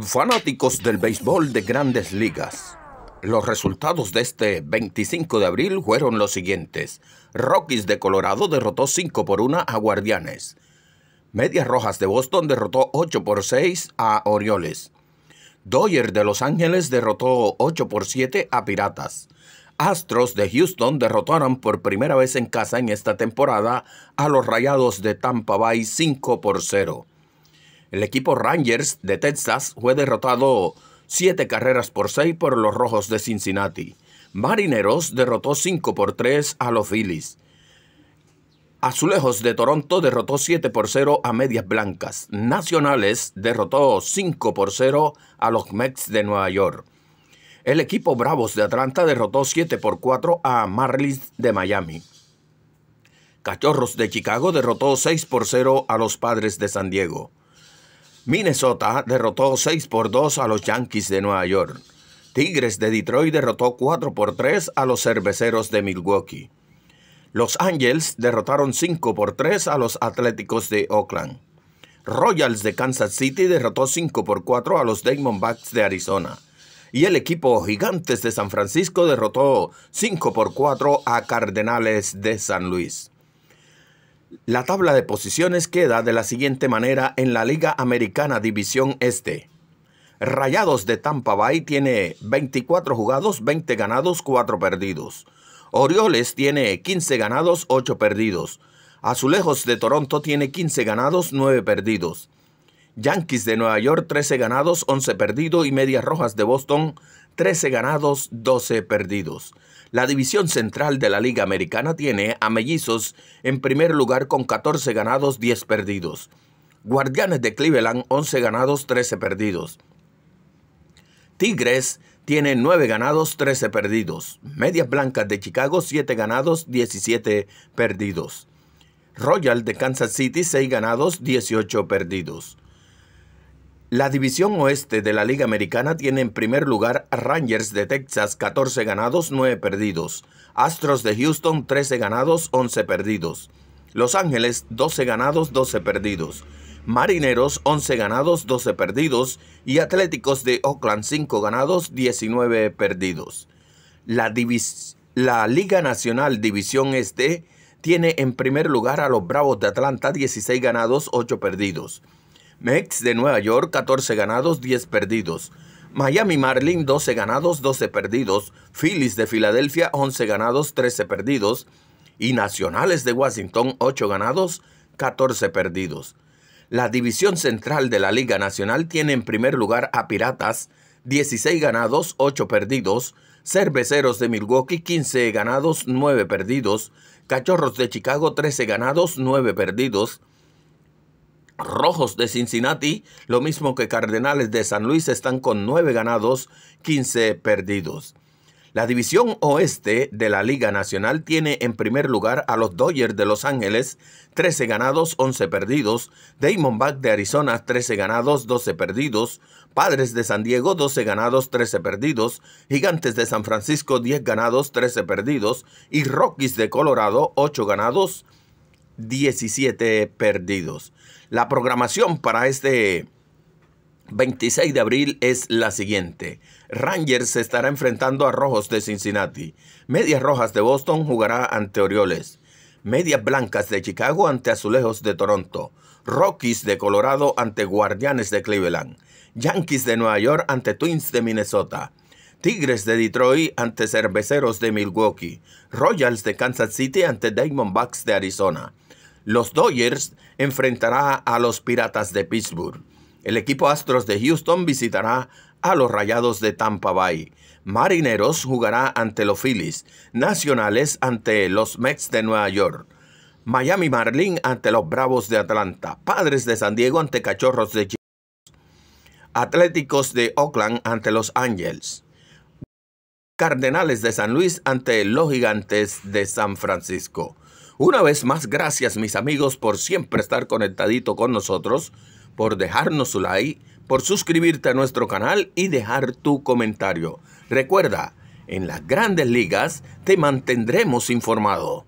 Fanáticos del béisbol de grandes ligas. Los resultados de este 25 de abril fueron los siguientes. Rockies de Colorado derrotó 5 por 1 a Guardianes. Medias Rojas de Boston derrotó 8 por 6 a Orioles. Doyer de Los Ángeles derrotó 8 por 7 a Piratas. Astros de Houston derrotaron por primera vez en casa en esta temporada a los Rayados de Tampa Bay 5 por 0. El equipo Rangers de Texas fue derrotado siete carreras por seis por los Rojos de Cincinnati. Marineros derrotó 5 por 3 a los Phillies. Azulejos de Toronto derrotó 7 por 0 a Medias Blancas. Nacionales derrotó 5 por 0 a los Mets de Nueva York. El equipo Bravos de Atlanta derrotó 7 por 4 a Marlins de Miami. Cachorros de Chicago derrotó 6 por 0 a los Padres de San Diego. Minnesota derrotó 6 por 2 a los Yankees de Nueva York. Tigres de Detroit derrotó 4 por 3 a los Cerveceros de Milwaukee. Los Angels derrotaron 5 por 3 a los Atléticos de Oakland. Royals de Kansas City derrotó 5 por 4 a los Diamondbacks de Arizona. Y el equipo Gigantes de San Francisco derrotó 5 por 4 a Cardenales de San Luis. La tabla de posiciones queda de la siguiente manera en la Liga Americana División Este. Rayados de Tampa Bay tiene 24 jugados, 20 ganados, 4 perdidos. Orioles tiene 15 ganados, 8 perdidos. Azulejos de Toronto tiene 15 ganados, 9 perdidos. Yankees de Nueva York 13 ganados, 11 perdidos y Medias Rojas de Boston 13 ganados, 12 perdidos. La división central de la Liga Americana tiene a Mellizos en primer lugar con 14 ganados, 10 perdidos. Guardianes de Cleveland, 11 ganados, 13 perdidos. Tigres tiene 9 ganados, 13 perdidos. Medias Blancas de Chicago, 7 ganados, 17 perdidos. Royal de Kansas City, 6 ganados, 18 perdidos. La división oeste de la Liga Americana tiene en primer lugar a Rangers de Texas 14 ganados, 9 perdidos. Astros de Houston 13 ganados, 11 perdidos. Los Ángeles 12 ganados, 12 perdidos. Marineros 11 ganados, 12 perdidos. Y Atléticos de Oakland 5 ganados, 19 perdidos. La, la Liga Nacional División Este tiene en primer lugar a los Bravos de Atlanta 16 ganados, 8 perdidos. Mets de Nueva York, 14 ganados, 10 perdidos. Miami Marlin, 12 ganados, 12 perdidos. Phillies de Filadelfia, 11 ganados, 13 perdidos. Y Nacionales de Washington, 8 ganados, 14 perdidos. La división central de la Liga Nacional tiene en primer lugar a Piratas, 16 ganados, 8 perdidos. Cerveceros de Milwaukee, 15 ganados, 9 perdidos. Cachorros de Chicago, 13 ganados, 9 perdidos. Rojos de Cincinnati, lo mismo que Cardenales de San Luis, están con 9 ganados, 15 perdidos. La división oeste de la Liga Nacional tiene en primer lugar a los Dodgers de Los Ángeles, 13 ganados, 11 perdidos, Back de Arizona, 13 ganados, 12 perdidos, Padres de San Diego, 12 ganados, 13 perdidos, Gigantes de San Francisco, 10 ganados, 13 perdidos y Rockies de Colorado, 8 ganados, 13 17 perdidos. La programación para este 26 de abril es la siguiente. Rangers se estará enfrentando a Rojos de Cincinnati. Medias Rojas de Boston jugará ante Orioles. Medias Blancas de Chicago ante Azulejos de Toronto. Rockies de Colorado ante Guardianes de Cleveland. Yankees de Nueva York ante Twins de Minnesota. Tigres de Detroit ante Cerveceros de Milwaukee, Royals de Kansas City ante Diamondbacks de Arizona. Los Dodgers enfrentará a los Piratas de Pittsburgh. El equipo Astros de Houston visitará a los Rayados de Tampa Bay. Marineros jugará ante los Phillies. Nacionales ante los Mets de Nueva York. Miami Marlin ante los Bravos de Atlanta. Padres de San Diego ante Cachorros de Chile. Atléticos de Oakland ante los Angels. Cardenales de San Luis ante los Gigantes de San Francisco. Una vez más, gracias mis amigos por siempre estar conectadito con nosotros, por dejarnos su like, por suscribirte a nuestro canal y dejar tu comentario. Recuerda, en las grandes ligas te mantendremos informado.